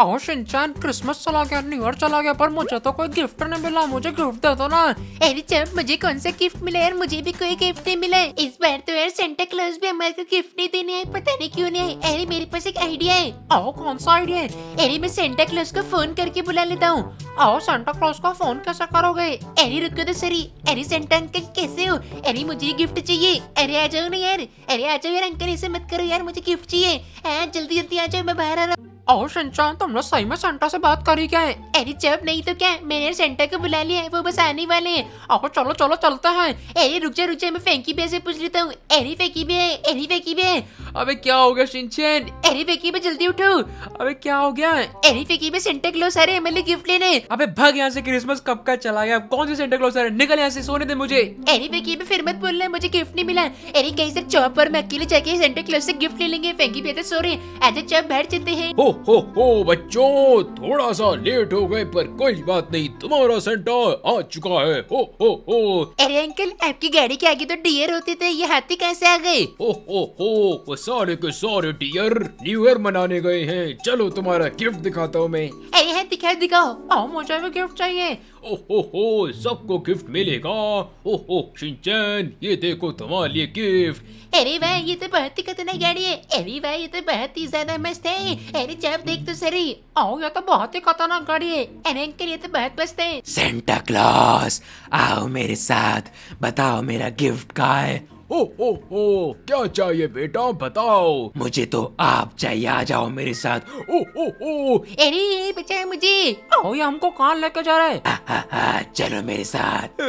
आओ हाँ, क्रिसमस चला गया न्यू ईयर चला गया पर मुझे तो कोई गिफ्ट नहीं मिला मुझे गिफ्ट दे दो ना अरे चल मुझे कौन सा गिफ्ट मिला यार मुझे भी कोई गिफ्ट नहीं मिला इस बार तो यार सेंटा क्लॉज भी हमारे को गिफ्ट नहीं देने है पता नहीं क्यों नहीं अरे मेरे पास एक आइडिया है आओ कौन सा आइडिया है अरे मैं सेंटा क्लॉज को फोन करके बुला लेता हूँ आओ सेंटा क्लॉज को फोन कैसे करोगे अरे रुको तो सर अरे सेंटा अंकल कैसे हो अरे मुझे गिफ्ट चाहिए अरे आ जाओ ना यार अरे आ जाओ यार अंकल ऐसे मत करो यार मुझे गिफ्ट चाहिए जल्दी जल्दी आ जाओ मैं बाहर आ रहा हूँ और सेंटा तुम लोग सही में सेंटा से बात करी क्या है अरे जब नहीं तो क्या मैंने सेंटा को बुला लिया है वो बस आने वाले हैं और चलो चलो चलता है अरे रुक जा रुक जा मैं फेंकी बे से पूछ लेता हूँ अरे फेंकी बे अरे फेंकी बे अबे क्या हो गया सिंचन अरे फेंकी बे जल्दी उठो अबे क्या हो गया अरे फेंकी बे सेंटा क्लोज सारे रहे मेरे मतलब गिफ्ट लेने अबे भाग यहाँ से क्रिसमस कब का चला गया कौन सी सेंटा क्लोज सारे निकल यहाँ से सोने दे मुझे अरे फेंकी बे फिर मत बोल रहे मुझे गिफ्ट नहीं मिला अरे कहीं से चौप पर मैं अकेले जाके सेंटा क्लोज से गिफ्ट ले लेंगे फेंकी बे तो सो रहे ऐसे तो चौप बैठ चलते हैं हो हो बच्चों थोड़ा सा लेट हो गए पर कोई बात नहीं तुम्हारा सेंटा आ चुका है हो हो हो अरे अंकल आपकी गाड़ी के आगे तो डियर होते थे ये हाथी कैसे आ गए हो हो हो वो सारे के सारे डियर न्यू ईयर मनाने गए हैं चलो तुम्हारा गिफ्ट दिखाता हूँ मैं अरे हाँ, दिखाओ दिखाओ मुझे भी गिफ्ट चाहिए ओ हो हो सबको गिफ्ट मिलेगा ओ हो शिनचैन ये देखो तुम्हारे लिए गिफ्ट अरे वाह ये तो बहुत ही कतना गाड़ी है अरे वाह ये तो बहुत ही ज्यादा मस्त है अरे जब देख तो सर आओ ये तो बहुत ही खतरनाक गाड़ी है अरे अंकल ये तो बहुत मस्त है सेंटा क्लॉस आओ मेरे साथ बताओ मेरा गिफ्ट कहाँ है हो हो हो क्या चाहिए बेटा बताओ मुझे तो आप चाहिए आ जाओ मेरे साथ ओ ओ ओ अरे बचाए मुझे ओ ये हमको कहाँ लेके जा रहा है हाँ, हाँ, हाँ, चलो मेरे साथ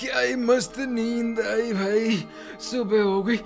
क्या ही मस्त नींद आई भाई सुबह हो गई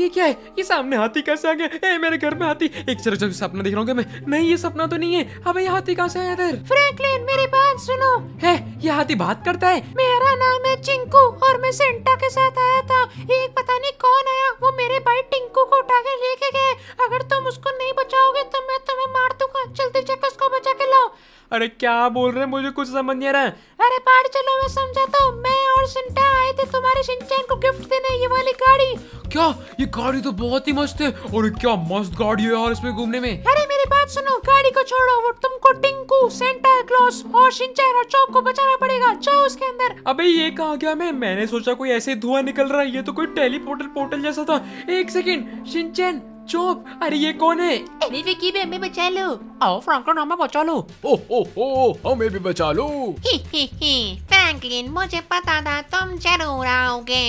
ये क्या है ये सामने हाथी कैसे आ गया ए मेरे घर में हाथी एक चलो जो सपना देख रहा हूँ मैं नहीं ये सपना तो नहीं है अब ये हाथी कहाँ से आया इधर फ्रैंकलिन मेरी बात सुनो है ये हाथी बात करता है मेरा नाम है चिंकू और मैं सेंटा के साथ आया था एक पता नहीं कौन आया वो मेरे भाई टिंकू को उठा के लेके गए अगर तुम उसको नहीं बचाओगे तो मैं तुम्हें मार दूंगा जल्दी जाकर उसको बचा के लाओ अरे क्या बोल रहे हैं मुझे कुछ समझ नहीं आ रहा है अरे पार चलो मैं समझाता हूँ मैं और सेंटा तुम्हारे शिनचैन को गिफ्ट देने ये वाली गाड़ी क्या ये गाड़ी तो बहुत ही मस्त है और क्या मस्त गाड़ी है यार इसमें घूमने में अरे मेरी बात सुनो गाड़ी को छोड़ो वो तुमको टिंकू सेंटा क्लॉस और शिनचैन और चौक को बचाना पड़ेगा जाओ उसके अंदर अबे ये कहा गया मैं मैंने सोचा कोई ऐसे धुआं निकल रहा है ये तो कोई टेलीपोर्टल पोर्टल जैसा था एक सेकेंड शिनचैन चुप अरे ये कौन है विकी भी हमें बचा लो आओ फ्रैंकलिन हमें बचा लो ओ हो ओ हमें भी बचा लो फ्रैंकलिन मुझे पता था तुम जरूर आओगे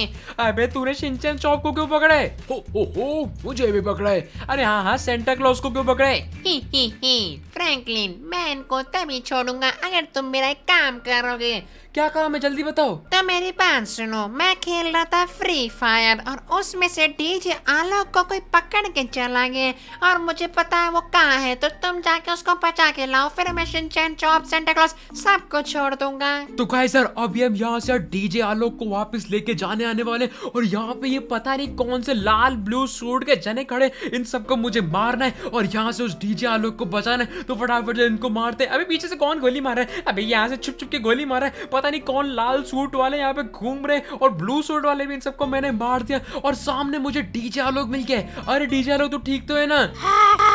अबे तूने शिनचैन चौक को क्यों पकड़े हो हो हो मुझे भी पकड़े अरे हाँ हाँ सेंटा क्लॉज को क्यों पकड़े ही ही ही फ्रैंकलिन मैं इनको तभी छोड़ूंगा अगर तुम मेरा एक काम करोगे क्या काम है जल्दी बताओ तो मेरी बात सुनो मैं खेल रहा था फ्री फायर और उसमें से डीजे आलोक को कोई पकड़ के चला गया और मुझे पता है वो कहाँ है तो तुम जाके उसको बचा के लाओ फिर मैं शिनचैन चॉप सेंटा सबको छोड़ दूंगा तो कहे सर अभी हम यहाँ से डीजे आलोक को वापस लेके जाने आने वाले और यहाँ पे ये पता नहीं कौन से लाल ब्लू सूट के जने खड़े इन सबको मुझे मारना है और यहाँ से उस डीजे आलोक को बचाना है तो फटाफट से इनको मारते अभी पीछे से कौन गोली मारा है अभी यहाँ से छुप छुप के गोली मारा है पता नहीं कौन लाल सूट वाले यहाँ पे घूम रहे और ब्लू सूट वाले भी इन सबको मैंने मार दिया और सामने मुझे डीजे आलोक मिल गए अरे डीजे आलोक तो ठीक तो है ना हाँ, हाँ,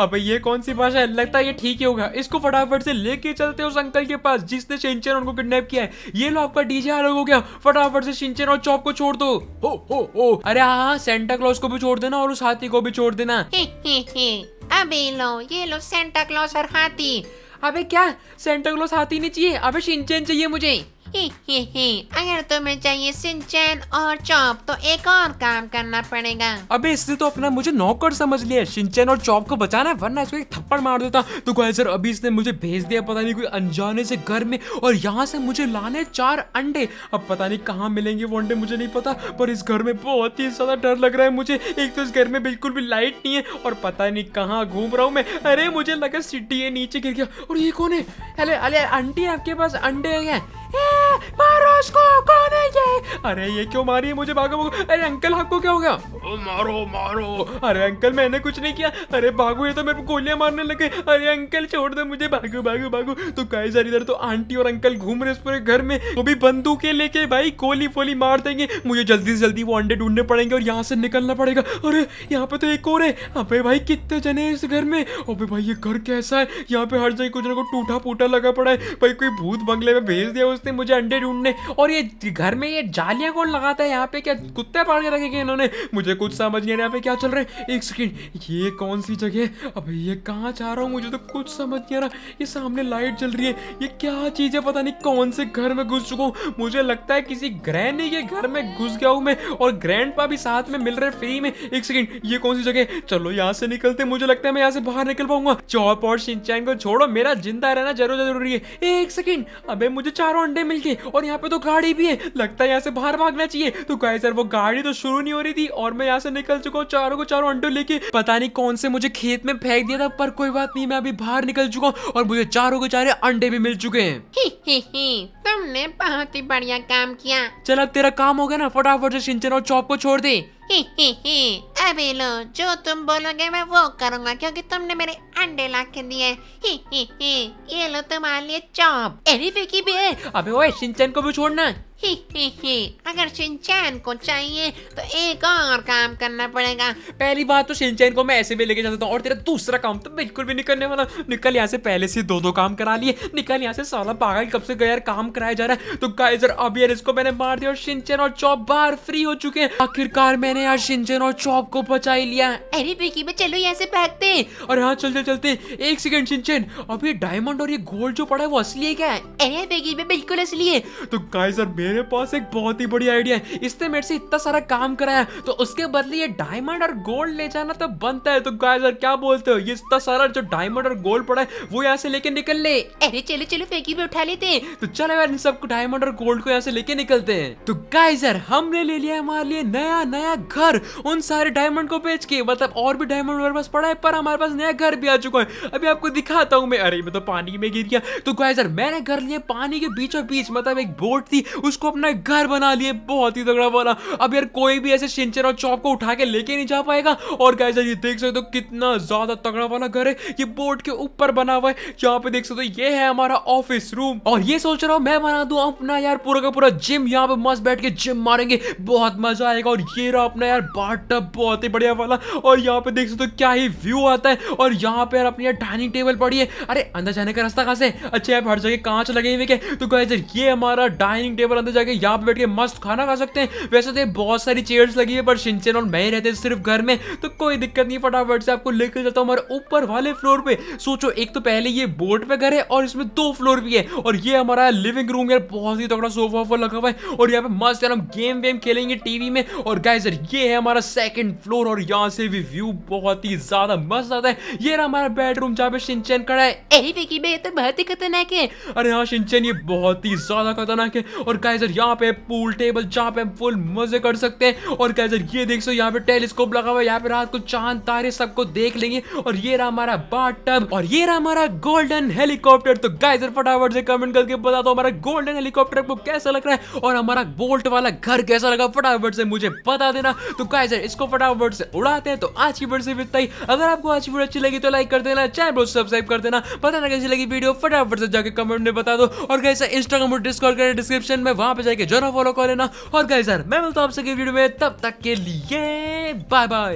अब ये कौन सी भाषा है लगता है ये ठीक ही होगा इसको फटाफट से लेके चलते उस अंकल के पास जिसने शिंचन उनको किडनैप किया है ये लो आपका डीजे अलग हो गया फटाफट से शिंचन और चौप को छोड़ दो हो हो हो अरे हाँ सेंटा हाँ, क्लॉज को भी छोड़ देना और उस हाथी को भी छोड़ देना अबे लो ये लो सेंटा क्लॉज और हाथी अबे क्या सेंटा क्लॉज हाथी नहीं चाहिए अबे शिंचन चाहिए मुझे ही ही अगर तुम्हें चाहिए सिंचन और चौप तो एक और काम करना पड़ेगा अबे इसने तो अपना मुझे नौकर समझ लिया सिंचन और चौप को बचाना है वरना इसको एक थप्पड़ मार देता तो सर अभी इसने मुझे भेज दिया पता नहीं कोई अनजाने से घर में और यहाँ से मुझे लाने चार अंडे अब पता नहीं कहाँ मिलेंगे वो अंडे मुझे नहीं पता पर इस घर में बहुत ही ज्यादा डर लग रहा है मुझे एक तो इस घर में बिल्कुल भी लाइट नहीं है और पता नहीं कहाँ घूम रहा हूँ मैं अरे मुझे लगा सिटी है नीचे गिर गया और ये कौन है अरे अरे आंटी आपके पास अंडे हैं Ε, Μαρόσκο, κόνεγε! अरे ये क्यों मारी है मुझे भागो भागो अरे अंकल आपको क्या हो गया मारो मारो अरे अंकल मैंने कुछ नहीं किया अरे भागो ये तो मेरे को गोलियां मारने लगे अरे अंकल छोड़ दो मुझे भागो भागो भागो तो कई सारी इधर तो आंटी और अंकल घूम रहे उस पूरे घर में वो भी बंदूकें लेके भाई गोली फोली मार देंगे मुझे जल्दी से जल्दी वो अंडे ढूंढने पड़ेंगे और यहाँ से निकलना पड़ेगा अरे यहाँ पे तो एक और है अबे भाई कितने जने इस घर में अबे भाई ये घर कैसा है यहाँ पे हर जगह कुछ ना कुछ टूटा फूटा लगा पड़ा है भाई कोई भूत बंगले में भेज दिया उसने मुझे अंडे ढूंढने और ये घर में ये जाली गालियां कौन लगाता है यहाँ पे क्या कुत्ते पाड़ के रखेंगे इन्होंने मुझे कुछ समझ नहीं यहाँ पे क्या चल रहा है एक सेकेंड ये कौन सी जगह अब ये कहाँ जा रहा हूँ मुझे तो कुछ समझ नहीं आ रहा ये सामने लाइट जल रही है ये क्या चीज़ है पता नहीं कौन से घर में घुस चुका हूँ मुझे लगता है किसी ग्रैनी के घर में घुस गया हूँ मैं और ग्रैंड भी साथ में मिल रहे फ्री में एक सेकेंड ये कौन सी जगह चलो यहाँ से निकलते मुझे लगता है मैं यहाँ से बाहर निकल पाऊंगा चौप और सिंचाई को छोड़ो मेरा जिंदा रहना जरूर जरूरी है एक सेकेंड अबे मुझे चारों अंडे मिल गए और यहाँ पे तो गाड़ी भी है लगता है यहाँ से बाहर भागना चाहिए तो गाय सर वो गाड़ी तो शुरू नहीं हो रही थी और मैं यहाँ से निकल चुका हूँ चारों को चारों अंडो लेके पता नहीं कौन से मुझे खेत में फेंक दिया था पर कोई बात नहीं मैं अभी बाहर निकल चुका हूँ और मुझे चारों के चारे अंडे भी मिल चुके हैं तुमने बहुत ही बढ़िया काम किया चल अब तेरा काम हो गया ना फटाफट से सिंचन और चौप को छोड़ दे ही ही ही अभी लो जो तुम बोलोगे मैं वो करूंगा क्योंकि तुमने मेरे अंडे ला के दिए ये लो तुम्हारे लिए चॉप अरे फेकी भी है अबे ओए शिनचैन को भी छोड़ना अगर शिनचैन को चाहिए तो एक और काम करना पड़ेगा पहली बात तो शिनचैन को मैं ऐसे भी लेके जाता हूँ और तेरा दूसरा काम तो बिल्कुल भी नहीं करने वाला निकल यहाँ से पहले से दो दो काम करा लिए निकल यहाँ से साला पागल कब से गया यार काम कराया जा रहा है तो गाइस अभी अब यार इसको मैंने मार दिया और शिनचैन और चौप बार फ्री हो चुके हैं आखिरकार मैंने मैंने यार शिंजन और चौक को बचा ही लिया अरे विकी में चलो यहाँ से भागते हैं और हाँ चलते चलते एक सेकंड शिंचन अब ये डायमंड और ये गोल्ड जो पड़ा है वो असली है क्या अरे विकी में बिल्कुल असली है तो गाय सर मेरे पास एक बहुत ही बड़ी आइडिया है इसने मेरे से इतना सारा काम कराया तो उसके बदले ये डायमंड और गोल्ड ले जाना तो बनता है तो गाय सर क्या बोलते हो ये इतना सारा जो डायमंड और गोल्ड पड़ा है वो यहाँ से लेके निकल ले अरे चलो चलो फेकी में उठा लेते हैं तो चलो यार सबको डायमंड और गोल्ड को यहाँ से लेके निकलते हैं तो गाय सर हमने ले लिया हमारे लिए नया नया घर उन सारे डायमंड को बेच के मतलब और भी डायमंड हमारे पास पड़ा है पर हमारे पास नया घर भी आ चुका है अभी आपको दिखाता हूँ मैं अरे मैं तो पानी में गिर गया तो गाइजर मैंने घर लिया पानी के बीचों बीच मतलब एक बोट थी उसको अपना घर बना लिए बहुत ही तगड़ा वाला अब यार कोई भी ऐसे सिंचर और चौक को उठा के लेके नहीं जा पाएगा और गाइजर ये देख सकते हो कितना ज्यादा तगड़ा वाला घर है ये बोट के ऊपर बना हुआ है यहाँ पे देख सकते हो ये है हमारा ऑफिस रूम और ये सोच रहा हूँ मैं बना दू अपना यार पूरा का पूरा जिम यहाँ पे मस्त बैठ के जिम मारेंगे बहुत मजा आएगा और ये रहा अपना यार बाट टब बहुत ही बढ़िया वाला और यहाँ पे देख सकते हो क्या ही व्यू आता है और यहाँ पे यार अपनी यार डाइनिंग टेबल पड़ी है अरे अंदर जाने का रास्ता कहाँ से अच्छा यहाँ हर जगह कांच लगे हुए तो गाइज ये हमारा डाइनिंग टेबल अंदर जाके यहाँ पे बैठ के मस्त खाना खा सकते हैं वैसे तो बहुत सारी चेयर्स लगी है पर सिंचन और मैं रहते सिर्फ घर में तो कोई दिक्कत नहीं फटाफट से आपको लेकर जाता हूँ हमारे ऊपर वाले फ्लोर पे सोचो एक तो पहले ये बोर्ड पे घर है और इसमें दो फ्लोर भी है और ये हमारा लिविंग रूम यार बहुत ही तगड़ा सोफा वोफा लगा हुआ है और यहाँ पे मस्त यार हम गेम वेम खेलेंगे टीवी में और गाइज ये है हमारा सेकंड फ्लोर और यहाँ से भी व्यू बहुत ही ज्यादा मस्त आता है ये रहा हमारा बेडरूम जहाँ पे सिंचन खड़ा है ए तो बहुत ही खतरनाक है अरे यहाँ सिंचन ये बहुत ही ज्यादा खतरनाक है और गाइजर यहाँ पे पूल टेबल जहाँ पे फुल मजे कर सकते हैं और गाइजर ये देख सो यहाँ पे टेलीस्कोप लगा हुआ है यहाँ पे रात को चांद तारे सबको देख लेंगे और ये रहा हमारा बाटम और ये रहा हमारा गोल्डन हेलीकॉप्टर तो गाइजर फटाफट से कमेंट करके बता दो हमारा गोल्डन हेलीकॉप्टर को कैसा लग रहा है और हमारा बोल्ट वाला घर कैसा लगा फटाफट से मुझे बता देना तो गाइजर इसको फटाफट से उड़ाते हैं तो आज की बर्ड से इतना ही अगर आपको आज की वीडियो अच्छी लगी तो लाइक कर देना चैनल को सब्सक्राइब कर देना पता ना कैसी लगी वीडियो फटाफट से जाकर कमेंट में बता दो और गाइजर इंस्टाग्राम और डिस्कॉर्ड करें डिस्क्रिप्शन में वहां पर जाकर जरूर फॉलो कर लेना और गाइजर मैं मिलता हूँ आपसे वीडियो में तब तक के लिए बाय बाय